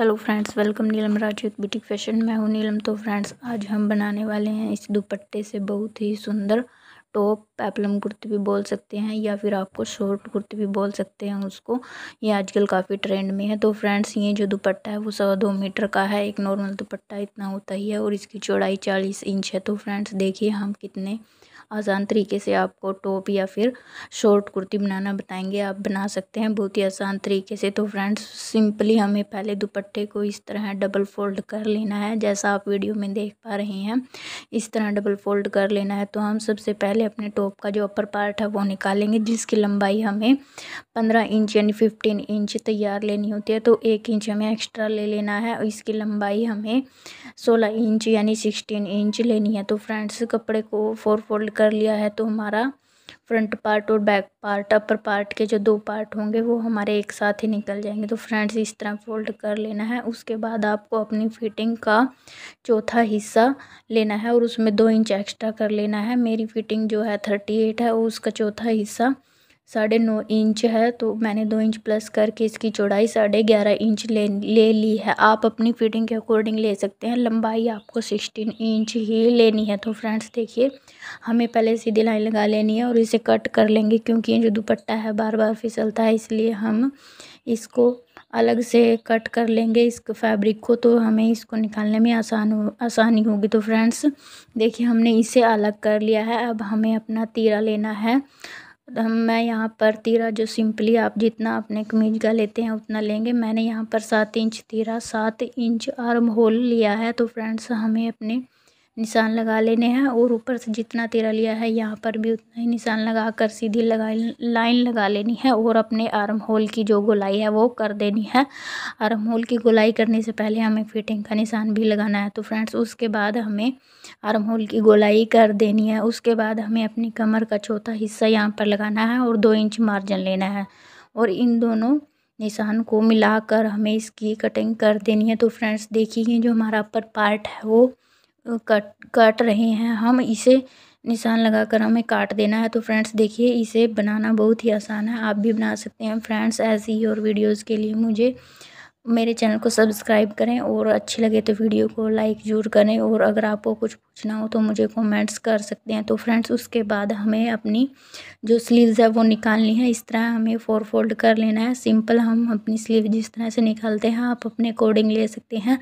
hello friends welcome Neelam Raju boutique fashion मैं हूँ नीलम तो फ्रेंड्स आज हम बनाने वाले हैं इस दुपट्टे से बहुत ही सुंदर टॉप पैपलम कुर्ती भी बोल सकते हैं या फिर आपको शॉर्ट कुर्ती भी बोल सकते हैं उसको ये आजकल काफ़ी ट्रेंड में है तो फ्रेंड्स ये जो दुपट्टा है वो सवा दो मीटर का है एक नॉर्मल दुपट्टा इतना होता ही है और इसकी चौड़ाई चालीस इंच है तो फ्रेंड्स देखिए हम कितने आसान तरीके से आपको टॉप या फिर शॉर्ट कुर्ती बनाना बताएंगे आप बना सकते हैं बहुत ही आसान तरीके से तो फ्रेंड्स सिंपली हमें पहले दुपट्टे को इस तरह डबल फोल्ड कर लेना है जैसा आप वीडियो में देख पा रहे हैं इस तरह डबल फोल्ड कर लेना है तो हम सबसे पहले अपने टॉप का जो अपर पार्ट है वो निकालेंगे जिसकी लंबाई हमें पंद्रह इंच यानी फिफ्टीन इंच तैयार लेनी होती है तो एक इंच हमें एक्स्ट्रा ले लेना है और इसकी लंबाई हमें सोलह इंच यानी सिक्सटीन इंच लेनी है तो फ्रेंड्स कपड़े को फोर फोल्ड कर लिया है तो हमारा फ्रंट पार्ट और बैक पार्ट अपर पार्ट के जो दो पार्ट होंगे वो हमारे एक साथ ही निकल जाएंगे तो फ्रेंड्स इस तरह फोल्ड कर लेना है उसके बाद आपको अपनी फिटिंग का चौथा हिस्सा लेना है और उसमें दो इंच एक्स्ट्रा कर लेना है मेरी फिटिंग जो है थर्टी एट है और उसका चौथा हिस्सा साढ़े नौ इंच है तो मैंने दो इंच प्लस करके इसकी चौड़ाई साढ़े ग्यारह इंच ले ले ली है आप अपनी फिटिंग के अकॉर्डिंग ले सकते हैं लंबाई आपको सिक्सटीन इंच ही लेनी है तो फ्रेंड्स देखिए हमें पहले सीधी लाइन लगा लेनी है और इसे कट कर लेंगे क्योंकि ये जो दुपट्टा है बार बार फिसलता है इसलिए हम इसको अलग से कट कर लेंगे इस फैब्रिक को तो हमें इसको निकालने में आसान हो आसानी होगी तो फ्रेंड्स देखिए हमने इसे अलग कर लिया है अब हमें अपना तीरा लेना है हम मैं यहाँ पर तीरा जो सिंपली आप जितना अपने कमीज का लेते हैं उतना लेंगे मैंने यहाँ पर सात इंच तीरा सात इंच आर्म होल लिया है तो फ्रेंड्स हमें अपने निशान लगा लेने हैं और ऊपर से जितना तेरा लिया है यहाँ पर भी उतना ही निशान लगा कर सीधी लगा लाइन लगा लेनी है और अपने आर्म होल की जो गोलाई है वो कर देनी है आर्म होल की गोलाई करने से पहले हमें फिटिंग का निशान भी लगाना है तो फ्रेंड्स उसके बाद हमें आर्म होल की गोलाई कर देनी है उसके बाद हमें अपनी कमर का चौथा हिस्सा यहाँ पर लगाना है और दो इंच मार्जिन लेना है और इन दोनों निशान को मिलाकर हमें इसकी कटिंग कर देनी है तो फ्रेंड्स देखिए जो हमारा अपर पार्ट है वो कट कट रहे हैं हम इसे निशान लगाकर हमें काट देना है तो फ्रेंड्स देखिए इसे बनाना बहुत ही आसान है आप भी बना सकते हैं फ्रेंड्स ऐसी ही और वीडियोज़ के लिए मुझे मेरे चैनल को सब्सक्राइब करें और अच्छी लगे तो वीडियो को लाइक ज़रूर करें और अगर आपको कुछ पूछना हो तो मुझे कमेंट्स कर सकते हैं तो फ्रेंड्स उसके बाद हमें अपनी जो स्लीव्स है वो निकालनी है इस तरह हमें फोर फोल्ड कर लेना है सिंपल हम अपनी स्लीव जिस तरह से निकालते हैं आप अपने अकॉर्डिंग ले सकते हैं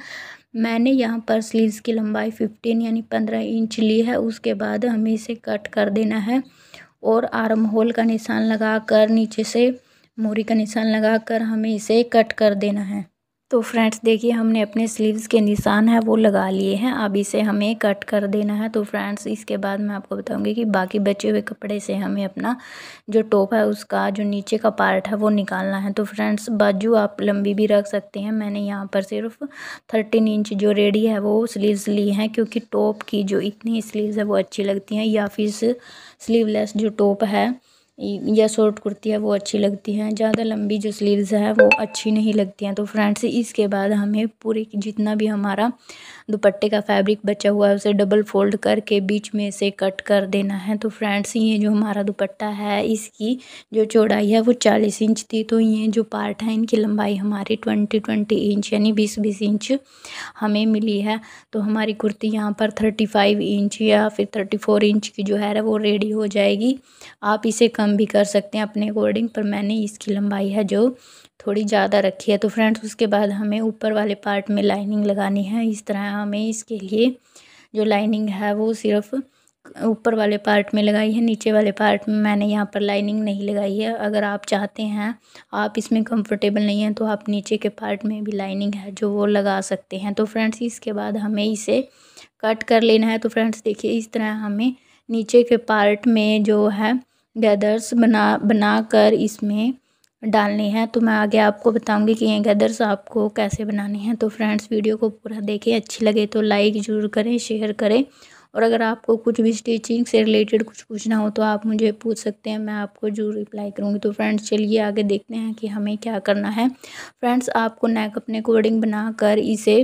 मैंने यहाँ पर स्लीव्स की लंबाई फिफ्टीन यानी पंद्रह इंच ली है उसके बाद हमें इसे कट कर देना है और आर्म होल का निशान लगा कर नीचे से मोरी का निशान लगाकर हमें इसे कट कर देना है तो फ्रेंड्स देखिए हमने अपने स्लीव्स के निशान है वो लगा लिए हैं अब इसे हमें कट कर देना है तो फ्रेंड्स इसके बाद मैं आपको बताऊंगी कि बाकी बचे हुए कपड़े से हमें अपना जो टॉप है उसका जो नीचे का पार्ट है वो निकालना है तो फ्रेंड्स बाजू आप लंबी भी रख सकते हैं मैंने यहाँ पर सिर्फ थर्टीन इंच जो रेडी है वो स्लीव्स ली हैं क्योंकि टॉप की जो इतनी स्लीव्स है वो अच्छी लगती हैं या फिर स्लीवलेस जो टॉप है या शॉर्ट कुर्ती है वो अच्छी लगती हैं ज़्यादा लंबी जो स्लीव्स हैं वो अच्छी नहीं लगती हैं तो फ्रेंड्स इसके बाद हमें पूरे जितना भी हमारा दुपट्टे का फैब्रिक बचा हुआ है उसे डबल फोल्ड करके बीच में से कट कर देना है तो फ्रेंड्स ये जो हमारा दुपट्टा है इसकी जो चौड़ाई है वो चालीस इंच थी तो ये जो पार्ट है इनकी लंबाई हमारी ट्वेंटी ट्वेंटी इंच यानी बीस बीस इंच हमें मिली है तो हमारी कुर्ती यहाँ पर थर्टी फाइव इंच या फिर थर्टी फोर इंच की जो है वो रेडी हो जाएगी आप इसे कम कम भी कर सकते हैं अपने अकॉर्डिंग पर मैंने इसकी लंबाई है जो थोड़ी ज़्यादा रखी है तो फ्रेंड्स उसके बाद हमें ऊपर वाले पार्ट में लाइनिंग लगानी है इस तरह हमें इसके लिए जो लाइनिंग है वो सिर्फ ऊपर वाले पार्ट में लगाई है नीचे वाले पार्ट में मैंने यहाँ पर लाइनिंग नहीं लगाई है अगर आप चाहते हैं आप इसमें कंफर्टेबल नहीं हैं तो आप नीचे के पार्ट में भी लाइनिंग है जो वो लगा सकते हैं तो फ्रेंड्स इसके बाद हमें इसे कट कर लेना है तो फ्रेंड्स देखिए इस तरह हमें नीचे के पार्ट में जो है गैदर्स बना बना कर इसमें डालने हैं तो मैं आगे आपको बताऊंगी कि ये गैदर्स आपको कैसे बनाने हैं तो फ्रेंड्स वीडियो को पूरा देखें अच्छी लगे तो लाइक ज़रूर करें शेयर करें और अगर आपको कुछ भी स्टिचिंग से रिलेटेड कुछ पूछना हो तो आप मुझे पूछ सकते हैं मैं आपको जरूर रिप्लाई करूँगी तो फ्रेंड्स चलिए आगे देखते हैं कि हमें क्या करना है फ्रेंड्स आपको नेक अपने कोडिंग कर इसे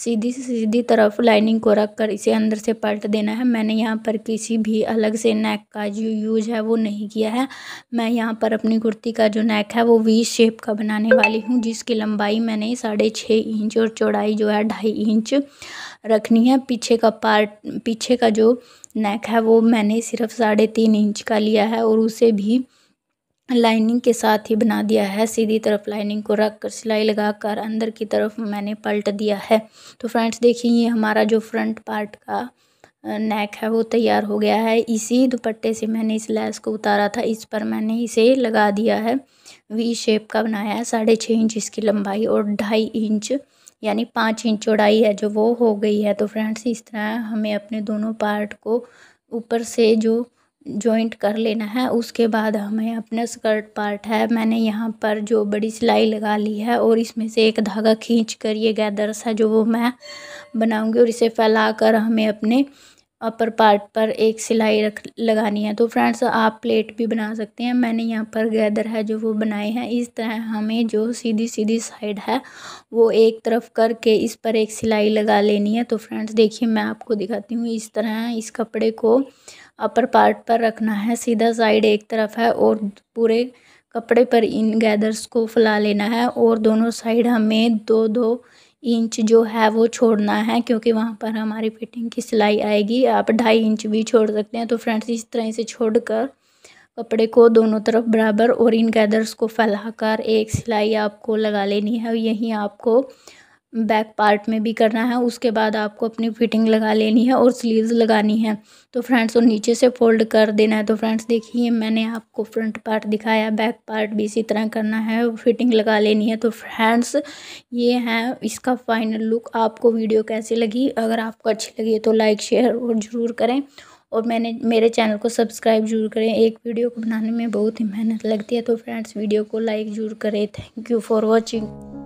सीधी से सीधी तरफ लाइनिंग को रख कर इसे अंदर से पलट देना है मैंने यहाँ पर किसी भी अलग से नेक का जो यूज है वो नहीं किया है मैं यहाँ पर अपनी कुर्ती का जो नेक है वो वी शेप का बनाने वाली हूँ जिसकी लंबाई मैंने साढ़े छः इंच और चौड़ाई जो है ढाई इंच रखनी है पीछे का पार्ट पीछे का जो नेक है वो मैंने सिर्फ साढ़े तीन इंच का लिया है और उसे भी लाइनिंग के साथ ही बना दिया है सीधी तरफ लाइनिंग को रख कर सिलाई लगा कर अंदर की तरफ मैंने पलट दिया है तो फ्रेंड्स देखिए ये हमारा जो फ्रंट पार्ट का नेक है वो तैयार हो गया है इसी दुपट्टे से मैंने इस लैस को उतारा था इस पर मैंने इसे लगा दिया है वी शेप का बनाया है साढ़े छः इंच इसकी लंबाई और ढाई इंच यानी पाँच इंच चौड़ाई है जो वो हो गई है तो फ्रेंड्स इस तरह हमें अपने दोनों पार्ट को ऊपर से जो जॉइंट कर लेना है उसके बाद हमें अपना स्कर्ट पार्ट है मैंने यहाँ पर जो बड़ी सिलाई लगा ली है और इसमें से एक धागा खींच कर ये गैदर्स है जो वो मैं बनाऊँगी और इसे फैला कर हमें अपने अपर पार्ट पर एक सिलाई रख लगानी है तो फ्रेंड्स आप प्लेट भी बना सकते हैं मैंने यहाँ पर गैदर है जो वो बनाए हैं इस तरह हमें जो सीधी सीधी साइड है वो एक तरफ करके इस पर एक सिलाई लगा लेनी है तो फ्रेंड्स देखिए मैं आपको दिखाती हूँ इस तरह इस कपड़े को अपर पार्ट पर रखना है सीधा साइड एक तरफ है और पूरे कपड़े पर इन गैदर्स को फैला लेना है और दोनों साइड हमें दो दो इंच जो है वो छोड़ना है क्योंकि वहाँ पर हमारी फिटिंग की सिलाई आएगी आप ढाई इंच भी छोड़ सकते हैं तो फ्रेंड्स इस तरह से छोड़ कर कपड़े को दोनों तरफ बराबर और इन गैदर्स को फैलाकर एक सिलाई आपको लगा लेनी है और यहीं आपको बैक पार्ट में भी करना है उसके बाद आपको अपनी फिटिंग लगा लेनी है और स्लीव्स लगानी है तो फ्रेंड्स और नीचे से फोल्ड कर देना है तो फ्रेंड्स देखिए मैंने आपको फ्रंट पार्ट दिखाया बैक पार्ट भी इसी तरह करना है फिटिंग लगा लेनी है तो फ्रेंड्स ये है इसका फाइनल लुक आपको वीडियो कैसी लगी अगर आपको अच्छी लगी तो लाइक शेयर और ज़रूर करें और मैंने मेरे चैनल को सब्सक्राइब जरूर करें एक वीडियो को बनाने में बहुत ही मेहनत लगती है तो फ्रेंड्स वीडियो को लाइक जरूर करें थैंक यू फॉर वॉचिंग